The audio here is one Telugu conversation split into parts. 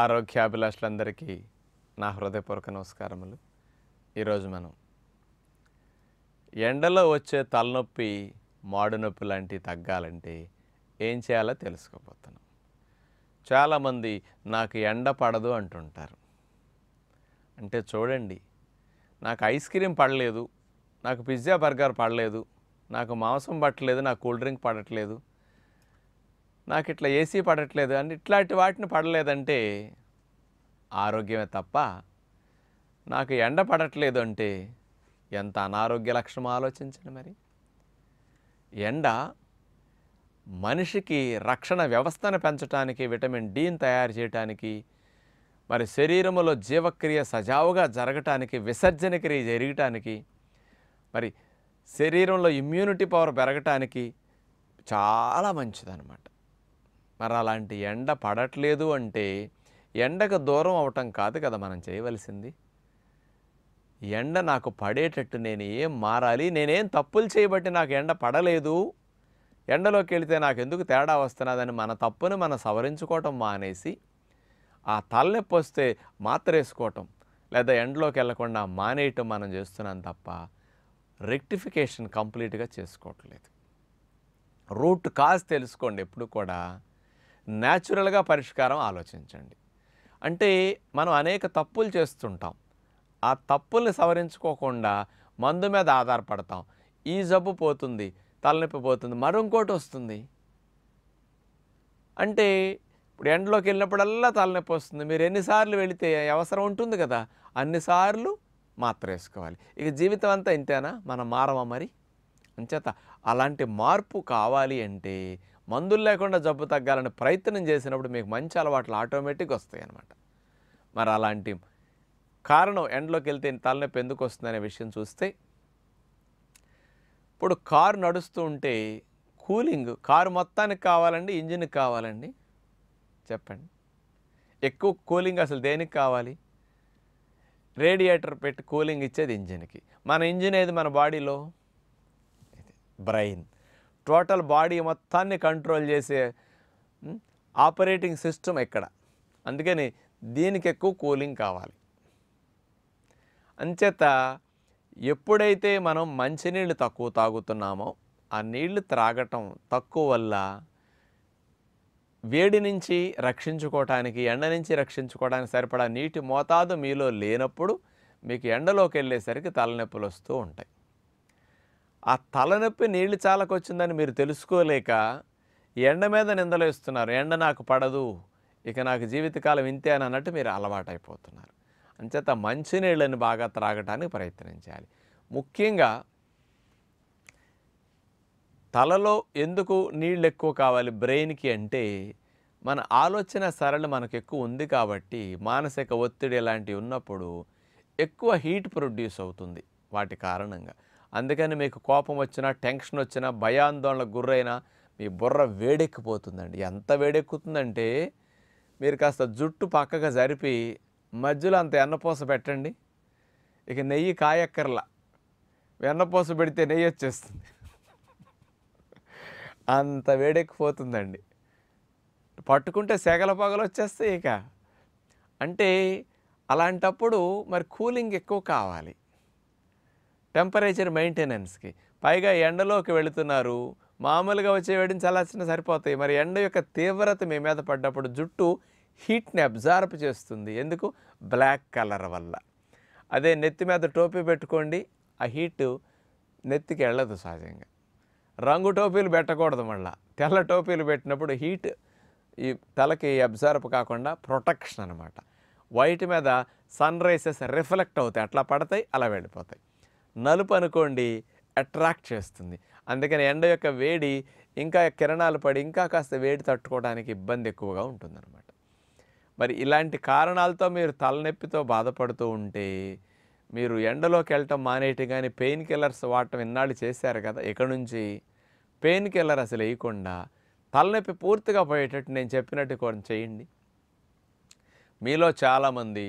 ఆరోగ్యాభిలాషులందరికీ నా హృదయపూర్వక నమస్కారములు ఈరోజు మనం ఎండలో వచ్చే తలనొప్పి మాడునొప్పి లాంటివి తగ్గాలంటే ఏం చేయాలో తెలుసుకోబోతున్నాం చాలామంది నాకు ఎండ పడదు అంటుంటారు అంటే చూడండి నాకు ఐస్ క్రీమ్ పడలేదు నాకు పిజ్జా బర్గర్ పడలేదు నాకు మాంసం పట్టలేదు నాకు కూల్ డ్రింక్ పడట్లేదు నాకు ఇట్లా ఏసీ పడట్లేదు అని ఇట్లాంటి వాటిని పడలేదంటే ఆరోగ్యమే తప్ప నాకు ఎండ పడట్లేదు అంటే ఎంత అనారోగ్య లక్షణం ఆలోచించండి మరి ఎండ మనిషికి రక్షణ వ్యవస్థను పెంచడానికి విటమిన్ డిని తయారు చేయడానికి మరి శరీరంలో జీవక్రియ సజావుగా జరగటానికి విసర్జన క్రియ జరగటానికి మరి శరీరంలో ఇమ్యూనిటీ పవర్ పెరగటానికి చాలా మంచిదన్నమాట మరి అలాంటి ఎండ పడట్లేదు అంటే ఎండకు దూరం అవటం కాదు కదా మనం చేయవలసింది ఎండ నాకు పడేటట్టు నేను ఏం మారాలి నేనేం తప్పులు చేయబట్టి నాకు ఎండ పడలేదు ఎండలోకి వెళితే నాకు ఎందుకు తేడా వస్తున్నదని మన తప్పుని మనం సవరించుకోవటం మానేసి ఆ తలనొప్పి వస్తే మాత్రేసుకోవటం లేదా ఎండలోకి వెళ్లకుండా మానేయటం మనం చేస్తున్నాం తప్ప రెక్టిఫికేషన్ కంప్లీట్గా చేసుకోవట్లేదు రూట్ కాజ్ తెలుసుకోండి ఎప్పుడు కూడా న్యాచురల్గా పరిష్కారం ఆలోచించండి అంటే మనం అనేక తప్పులు చేస్తుంటాం ఆ తప్పుల్ని సవరించుకోకుండా మందు మీద ఆధారపడతాం ఈ జబ్బు పోతుంది తలనొప్పి పోతుంది మరొంకోటి వస్తుంది అంటే ఇప్పుడు ఎండలోకి వెళ్ళినప్పుడల్లా తలనొప్పి వస్తుంది మీరు ఎన్నిసార్లు వెళితే అవసరం ఉంటుంది కదా అన్నిసార్లు మాత్ర వేసుకోవాలి ఇక జీవితం అంతా ఇంతేనా మనం మారమా మరి అంచేత అలాంటి మార్పు కావాలి అంటే మందులు లేకుండా జబ్బు తగ్గాలని ప్రయత్నం చేసినప్పుడు మీకు మంచి అలవాట్లు ఆటోమేటిక్ వస్తాయి అన్నమాట మరి అలాంటి కారణం ఎండలోకి వెళ్తే తలనొప్పి ఎందుకు వస్తుందనే విషయం చూస్తే ఇప్పుడు కారు నడుస్తూ ఉంటే కూలింగ్ కారు మొత్తానికి కావాలండి ఇంజిన్కి కావాలండి చెప్పండి ఎక్కువ కూలింగ్ అసలు దేనికి కావాలి రేడియేటర్ పెట్టి కూలింగ్ ఇచ్చేది ఇంజిన్కి మన ఇంజిన్ ఏది మన బాడీలో బ్రెయిన్ టోటల్ బాడీ మొత్తాన్ని కంట్రోల్ చేసే ఆపరేటింగ్ సిస్టమ్ ఎక్కడ అందుకని దీనికి ఎక్కువ కూలింగ్ కావాలి అంచేత ఎప్పుడైతే మనం మంచినీళ్ళు తక్కువ తాగుతున్నామో ఆ నీళ్లు త్రాగటం తక్కువ వల్ల వేడి నుంచి రక్షించుకోవటానికి ఎండ నుంచి రక్షించుకోవడానికి సరిపడా నీటి మోతాదు మీలో లేనప్పుడు మీకు ఎండలోకి వెళ్ళేసరికి తలనొప్పులు వస్తూ ఉంటాయి ఆ తలనొప్పి నీళ్లు చాలకొచ్చిందని మీరు తెలుసుకోలేక ఎండ మీద నిందలేస్తున్నారు ఎండ నాకు పడదు ఇక నాకు జీవితకాలం ఇంతే అని అన్నట్టు మీరు అలవాటైపోతున్నారు అంచేత మంచినీళ్ళని బాగా త్రాగటానికి ప్రయత్నం చేయాలి ముఖ్యంగా తలలో ఎందుకు నీళ్ళు ఎక్కువ కావాలి బ్రెయిన్కి అంటే మన ఆలోచన సరళి మనకు ఎక్కువ ఉంది కాబట్టి మానసిక ఒత్తిడి ఇలాంటివి ఉన్నప్పుడు ఎక్కువ హీట్ ప్రొడ్యూస్ అవుతుంది వాటి కారణంగా అందుకని మీకు కోపం వచ్చినా టెన్షన్ వచ్చినా భయాందోళనకు గుర్రైనా మీ బుర్ర వేడెక్కిపోతుందండి ఎంత వేడెక్కుతుందంటే మీరు కాస్త జుట్టు పక్కగా జరిపి మధ్యలో అంత ఎన్నపూస పెట్టండి ఇక నెయ్యి కాయక్కర్ల వెన్నపూస పెడితే నెయ్యి వచ్చేస్తుంది అంత వేడెక్కిపోతుందండి పట్టుకుంటే సెగల పగలు వచ్చేస్తాయి ఇక అంటే అలాంటప్పుడు మరి కూలింగ్ ఎక్కువ కావాలి టెంపరేచర్ మెయింటెనెన్స్కి పైగా ఎండలోకి వెళుతున్నారు మామూలుగా వచ్చే వేడిని చల్లాల్సిన సరిపోతాయి మరి ఎండ యొక్క తీవ్రత మీ మీద పడ్డప్పుడు జుట్టు హీట్ని అబ్జార్బ్ చేస్తుంది ఎందుకు బ్లాక్ కలర్ వల్ల అదే నెత్తి మీద టోపీ పెట్టుకోండి ఆ హీట్ నెత్తికి వెళ్ళదు సహజంగా రంగు టోపీలు పెట్టకూడదు మళ్ళీ తెల్ల టోపీలు పెట్టినప్పుడు హీట్ ఈ తలకి అబ్జార్బ్ కాకుండా ప్రొటెక్షన్ అనమాట వైట్ మీద సన్ రైసెస్ రిఫ్లెక్ట్ అవుతాయి అట్లా పడతాయి అలా వెళ్ళిపోతాయి నలుపు అనుకోండి అట్రాక్ట్ చేస్తుంది అందుకని ఎండ యొక్క వేడి ఇంకా కిరణాలు పడి ఇంకా కాస్త వేడి తట్టుకోవడానికి ఇబ్బంది ఎక్కువగా ఉంటుందన్నమాట మరి ఇలాంటి కారణాలతో మీరు తలనొప్పితో బాధపడుతూ ఉంటే మీరు ఎండలోకి వెళ్ళటం మానేటి కానీ పెయిన్ కిల్లర్స్ వాడటం ఇన్నాళ్ళు చేశారు కదా ఇక నుంచి పెయిన్ కిల్లర్ అసలు వేయకుండా తలనొప్పి పూర్తిగా పోయేటట్టు నేను చెప్పినట్టు కొన్ని చేయండి మీలో చాలామంది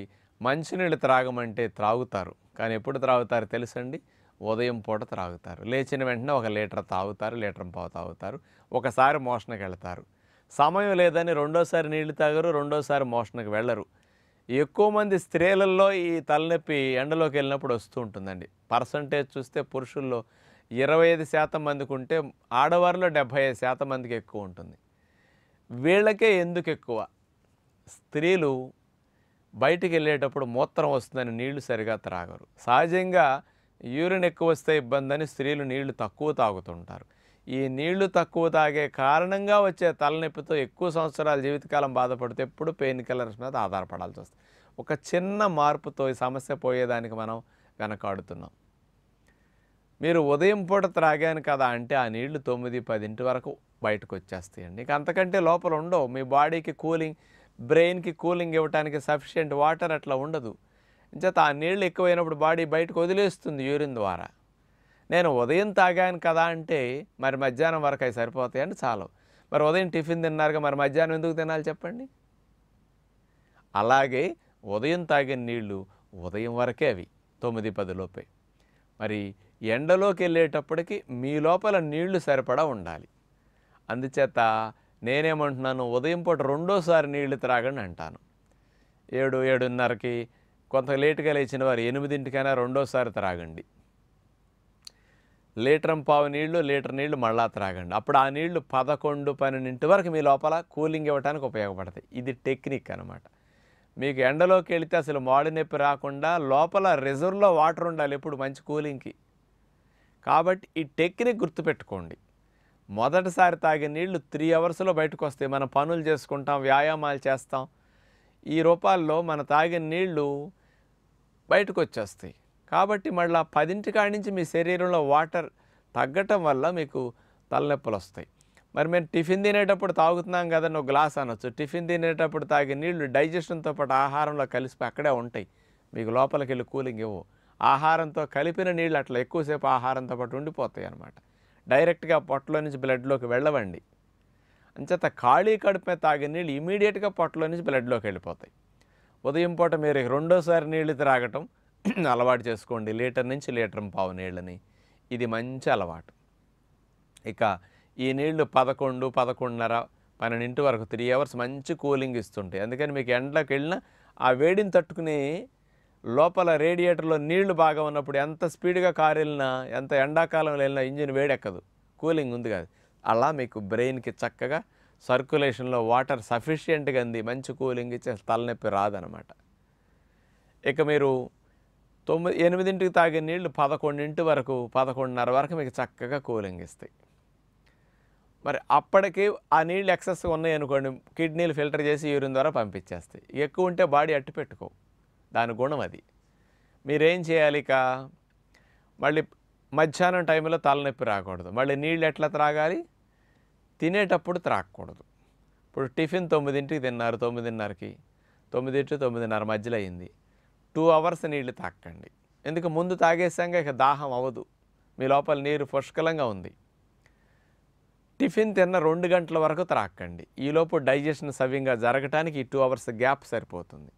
మంచినీళ్ళు త్రాగమంటే త్రాగుతారు కానీ ఎప్పుడు త్రాగుతారు తెలుసండి ఉదయం పూట త్రాగుతారు లేచిన వెంటనే ఒక లీటర్ తాగుతారు లీటర్ పావు తాగుతారు ఒకసారి మోషణకు వెళ్తారు సమయం లేదని రెండోసారి నీళ్లు తాగరు రెండోసారి మోషణకు వెళ్ళరు ఎక్కువ మంది స్త్రీలలో ఈ తలనొప్పి ఎండలోకి వెళ్ళినప్పుడు వస్తూ ఉంటుందండి పర్సంటేజ్ చూస్తే పురుషుల్లో ఇరవై ఐదు శాతం మందికి ఉంటే ఆడవారిలో డెబ్భై ఐదు శాతం మందికి ఎక్కువ ఉంటుంది వీళ్ళకే ఎందుకు ఎక్కువ స్త్రీలు బయటికి వెళ్ళేటప్పుడు మూత్రం వస్తుందని నీళ్లు సరిగా త్రాగరు సహజంగా యూరిన్ ఎక్కువ వస్తే ఇబ్బంది అని స్త్రీలు నీళ్లు తక్కువ తాగుతుంటారు ఈ నీళ్లు తక్కువ తాగే కారణంగా వచ్చే తలనొప్పితో ఎక్కువ సంవత్సరాలు జీవితకాలం బాధపడితే ఎప్పుడు పెయిన్ కిల్లర్స్ మీద ఆధారపడాల్సి వస్తుంది ఒక చిన్న మార్పుతో ఈ సమస్య పోయేదానికి మనం వెనకాడుతున్నాం మీరు ఉదయం పూట త్రాగాను కదా అంటే ఆ నీళ్లు తొమ్మిది పదింటి వరకు బయటకు వచ్చేస్తాయండి ఇక అంతకంటే లోపల ఉండవు మీ బాడీకి కూలింగ్ బ్రెయిన్కి కూలింగ్ ఇవ్వడానికి సఫిషియెంట్ వాటర్ అట్లా ఉండదు చేత ఆ నీళ్ళు ఎక్కువైనప్పుడు బాడీ బయటకు వదిలేస్తుంది యూరిన్ ద్వారా నేను ఉదయం తాగాను కదా అంటే మరి మధ్యాహ్నం వరకు అవి సరిపోతాయి అంటే చాలు మరి ఉదయం టిఫిన్ తిన్నారుగా మరి మధ్యాహ్నం ఎందుకు తినాలి చెప్పండి అలాగే ఉదయం తాగిన నీళ్లు ఉదయం వరకే అవి తొమ్మిది పది లోపే మరి ఎండలోకి వెళ్ళేటప్పటికి మీ లోపల నీళ్లు సరిపడా ఉండాలి అందుచేత నేనేమంటున్నాను ఉదయం పూట రెండోసారి నీళ్లు త్రాగండి అంటాను ఏడు ఏడున్నరకి కొంత లేటుగా లేచిన వారు ఎనిమిదింటికైనా రెండోసారి త్రాగండి లీటరం పావు నీళ్లు లీటర్ నీళ్లు మళ్ళా త్రాగండి అప్పుడు ఆ నీళ్లు పదకొండు పన్నెండింటి వరకు మీ లోపల కూలింగ్ ఇవ్వడానికి ఉపయోగపడతాయి ఇది టెక్నిక్ అనమాట మీకు ఎండలోకి వెళితే అసలు మాడి నొప్పి రాకుండా లోపల రిజర్వ్లో వాటర్ ఉండాలి ఎప్పుడు మంచి కూలింగ్కి కాబట్టి ఈ టెక్నిక్ గుర్తుపెట్టుకోండి మొదటిసారి తాగే నీళ్లు త్రీ అవర్స్లో బయటకు వస్తాయి మనం పనులు చేసుకుంటాం వ్యాయామాలు చేస్తాం ఈ రూపాల్లో మన తాగిన నీళ్లు బయటకు వచ్చేస్తాయి కాబట్టి మళ్ళీ పదింటి కాడి నుంచి మీ శరీరంలో వాటర్ తగ్గటం వల్ల మీకు తలనొప్పులు వస్తాయి మరి మేము టిఫిన్ తినేటప్పుడు తాగుతున్నాం కదా నువ్వు గ్లాస్ అనొచ్చు టిఫిన్ తినేటప్పుడు తాగే నీళ్లు డైజెషన్తో పాటు ఆహారంలో కలిసిపోయి అక్కడే ఉంటాయి మీకు లోపలికి వెళ్ళి కూలింగ్ ఇవ్వవు ఆహారంతో కలిపిన నీళ్ళు అట్లా ఎక్కువసేపు ఆహారంతో పాటు ఉండిపోతాయి అన్నమాట డైరెక్ట్గా పొట్టలో నుంచి బ్లడ్లోకి వెళ్ళవండి అంచేత ఖాళీ కడుపున తాగే నీళ్ళు ఇమీడియట్గా పొట్టలో నుంచి బ్లడ్లోకి వెళ్ళిపోతాయి ఉదయం పూట మీరు రెండోసారి నీళ్ళు త్రాగటం అలవాటు చేసుకోండి లీటర్ నుంచి లీటర్ పావు నీళ్ళని ఇది మంచి అలవాటు ఇక ఈ నీళ్లు పదకొండు పదకొండున్నర పన్నెండింటి వరకు త్రీ అవర్స్ మంచి కూలింగ్ ఇస్తుంటాయి అందుకని మీకు ఎండలోకి వెళ్ళినా ఆ వేడిని తట్టుకుని లోపల రేడియేటర్లో నీళ్లు బాగా ఉన్నప్పుడు ఎంత స్పీడ్గా కారు వెళ్ళినా ఎంత ఎండాకాలంలో వెళ్ళినా ఇంజిన్ వేడెక్కదు కూలింగ్ ఉంది కాదు అలా మీకు బ్రెయిన్కి చక్కగా సర్క్యులేషన్లో వాటర్ సఫిషియెంట్గా అంది మంచి కూలింగ్ ఇచ్చే తలనొప్పి రాదనమాట ఇక మీరు తొమ్మిది ఎనిమిదింటికి తాగే నీళ్లు పదకొండింటి వరకు పదకొండున్నర వరకు మీకు చక్కగా కూలింగ్ ఇస్తాయి మరి అప్పటికి ఆ నీళ్ళు ఎక్సెస్గా ఉన్నాయి అనుకోండి కిడ్నీలు ఫిల్టర్ చేసి యూరిన్ ద్వారా పంపించేస్తాయి ఎక్కువ ఉంటే బాడీ అట్టు పెట్టుకోవు దాని గుణం అది మీరేం చేయాలి ఇక మళ్ళీ మధ్యాహ్నం టైంలో తలనొప్పి రాకూడదు మళ్ళీ నీళ్ళు ఎట్లా త్రాగాలి తినేటప్పుడు త్రాగకూడదు ఇప్పుడు టిఫిన్ తొమ్మిదింటికి తిన్నారు తొమ్మిదిన్నరకి తొమ్మిదింటి తొమ్మిదిన్నర మధ్యలో అయింది టూ అవర్స్ నీళ్లు తాకండి ఎందుకు ముందు తాగేసాక ఇక దాహం అవ్వదు మీ లోపల నీరు పుష్కలంగా ఉంది టిఫిన్ తిన్న రెండు గంటల వరకు త్రాక్కండి ఈలోపు డైజెషన్ సవ్యంగా జరగటానికి ఈ టూ అవర్స్ గ్యాప్ సరిపోతుంది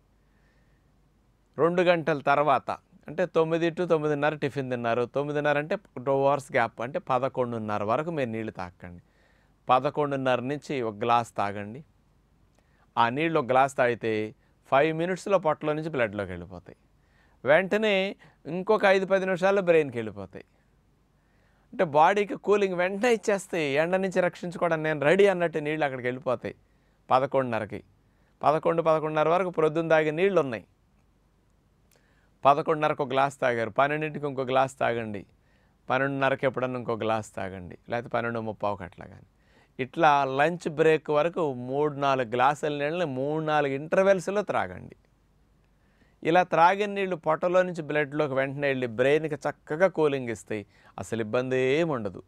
రెండు గంటల తర్వాత అంటే తొమ్మిది టు తొమ్మిదిన్నర టిఫిన్ తిన్నారు తొమ్మిదిన్నర అంటే టూ అవర్స్ గ్యాప్ అంటే పదకొండున్నర వరకు మీరు నీళ్ళు తాకండి పదకొండున్నర నుంచి ఒక గ్లాస్ తాగండి ఆ నీళ్ళు ఒక గ్లాస్ తాగితే ఫైవ్ మినిట్స్లో పొట్టలో నుంచి బ్లడ్లోకి వెళ్ళిపోతాయి వెంటనే ఇంకొక ఐదు పది నిమిషాల్లో బ్రెయిన్కి వెళ్ళిపోతాయి అంటే బాడీకి కూలింగ్ వెంటనే ఇచ్చేస్తాయి ఎండ నుంచి రక్షించుకోవడం నేను రెడీ అన్నట్టు నీళ్ళు అక్కడికి వెళ్ళిపోతాయి పదకొండున్నరకి పదకొండు పదకొండున్నర వరకు ప్రొద్దున తాగే నీళ్ళు ఉన్నాయి పదకొండున్నరకు ఒక గ్లాస్ తాగారు పన్నెండింటికి ఇంకో గ్లాస్ తాగండి పన్నెండున్నరకు ఎప్పుడన్నా ఇంకో గ్లాస్ తాగండి లేకపోతే పన్నెండు ముప్పై ఒకట్లా కానీ ఇట్లా లంచ్ బ్రేక్ వరకు మూడు నాలుగు గ్లాసుల నీళ్ళని మూడు నాలుగు ఇంటర్వెల్స్లో త్రాగండి ఇలా త్రాగిన నీళ్ళు పొట్టలో నుంచి బ్లడ్లోకి వెంటనే వెళ్ళి బ్రెయిన్కి చక్కగా కూలింగ్ ఇస్తాయి అసలు ఇబ్బంది ఏముండదు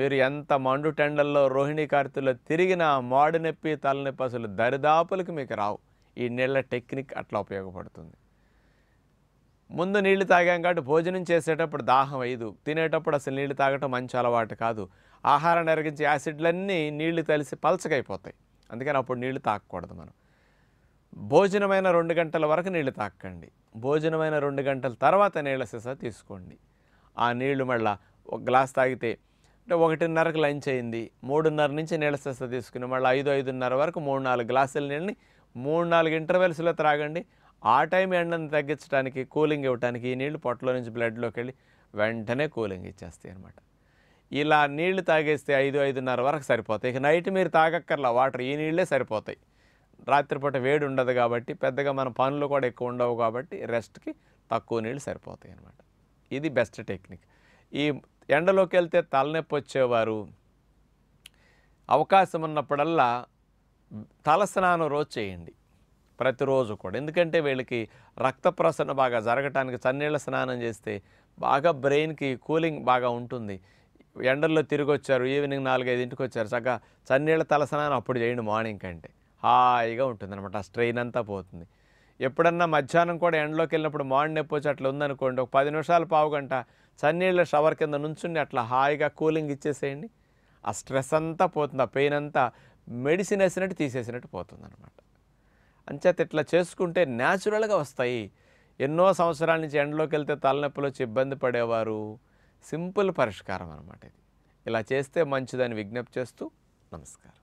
మీరు ఎంత మండు టెండల్లో రోహిణీ కార్తుల్లో తిరిగినా మాడి నొప్పి తలనొప్పి అసలు దరిదాపులకు మీకు రావు ఈ నీళ్ళ టెక్నిక్ అట్లా ఉపయోగపడుతుంది ముందు నీళ్లు తాగాం కాబట్టి భోజనం చేసేటప్పుడు దాహం అయ్యదు తినేటప్పుడు అసలు నీళ్లు తాగటం మంచి అలవాటు కాదు ఆహారం ఎరగించే యాసిడ్లన్నీ నీళ్లు తలిసి పలచకైపోతాయి అందుకని అప్పుడు నీళ్లు తాగకూడదు మనం భోజనమైన రెండు గంటల వరకు నీళ్లు తాకండి భోజనమైన రెండు గంటల తర్వాత నీళ్ళ సీసా తీసుకోండి ఆ నీళ్లు మళ్ళా ఒక గ్లాస్ తాగితే అంటే ఒకటిన్నరకు లంచ్ అయింది మూడున్నర నుంచి నీళ్ళ సీసా తీసుకుని మళ్ళీ ఐదు ఐదున్నర వరకు మూడు నాలుగు గ్లాసుల నీళ్ళని మూడు నాలుగు ఇంటర్వెల్స్లో త్రాగండి ఆ టైం ఎండను తగ్గించడానికి కూలింగ్ ఇవ్వడానికి ఈ నీళ్లు పొట్టలో నుంచి బ్లడ్లోకి వెళ్ళి వెంటనే కూలింగ్ ఇచ్చేస్తాయి అనమాట ఇలా నీళ్లు తాగేస్తే ఐదు ఐదున్నర వరకు సరిపోతాయి ఇక నైట్ మీరు తాగక్కర్లా వాటర్ ఈ నీళ్ళే సరిపోతాయి రాత్రిపూట వేడి ఉండదు కాబట్టి పెద్దగా మన పనులు కూడా ఎక్కువ ఉండవు కాబట్టి రెస్ట్కి తక్కువ నీళ్ళు సరిపోతాయి అనమాట ఇది బెస్ట్ టెక్నిక్ ఈ ఎండలోకి వెళ్తే తలనొప్పి వచ్చేవారు అవకాశం ఉన్నప్పుడల్లా తలస్నానం రోజు చేయండి ప్రతిరోజు కూడా ఎందుకంటే వీళ్ళకి రక్త ప్రసరణ బాగా జరగటానికి చన్నీళ్ళ స్నానం చేస్తే బాగా బ్రెయిన్కి కూలింగ్ బాగా ఉంటుంది ఎండల్లో తిరిగి వచ్చారు ఈవినింగ్ నాలుగైదింటికి వచ్చారు చక్కగా చన్నీళ్ళ తలసనాన్ని అప్పుడు చేయండి మార్నింగ్ కంటే హాయిగా ఉంటుంది అనమాట ఆ స్ట్రెయిన్ అంతా పోతుంది ఎప్పుడన్నా మధ్యాహ్నం కూడా ఎండలోకి వెళ్ళినప్పుడు మార్నింగ్ నొప్పి వచ్చి అట్లా ఉందనుకోండి ఒక పది నిమిషాలు పావు గంట చన్నీళ్ళ షవర్ కింద నుంచుని అట్లా హాయిగా కూలింగ్ ఇచ్చేసేయండి ఆ స్ట్రెస్ అంతా పోతుంది ఆ పెయిన్ అంతా మెడిసిన్ వేసినట్టు తీసేసినట్టు పోతుంది అనమాట అంచేత ఇట్లా చేసుకుంటే న్యాచురల్గా వస్తాయి ఎన్నో సంవత్సరాల నుంచి ఎండలోకి వెళ్తే తలనొప్పులు వచ్చి ఇబ్బంది పడేవారు సింపుల్ పరిష్కారం అనమాట ఇది ఇలా చేస్తే మంచిదని విజ్ఞప్తి చేస్తూ నమస్కారం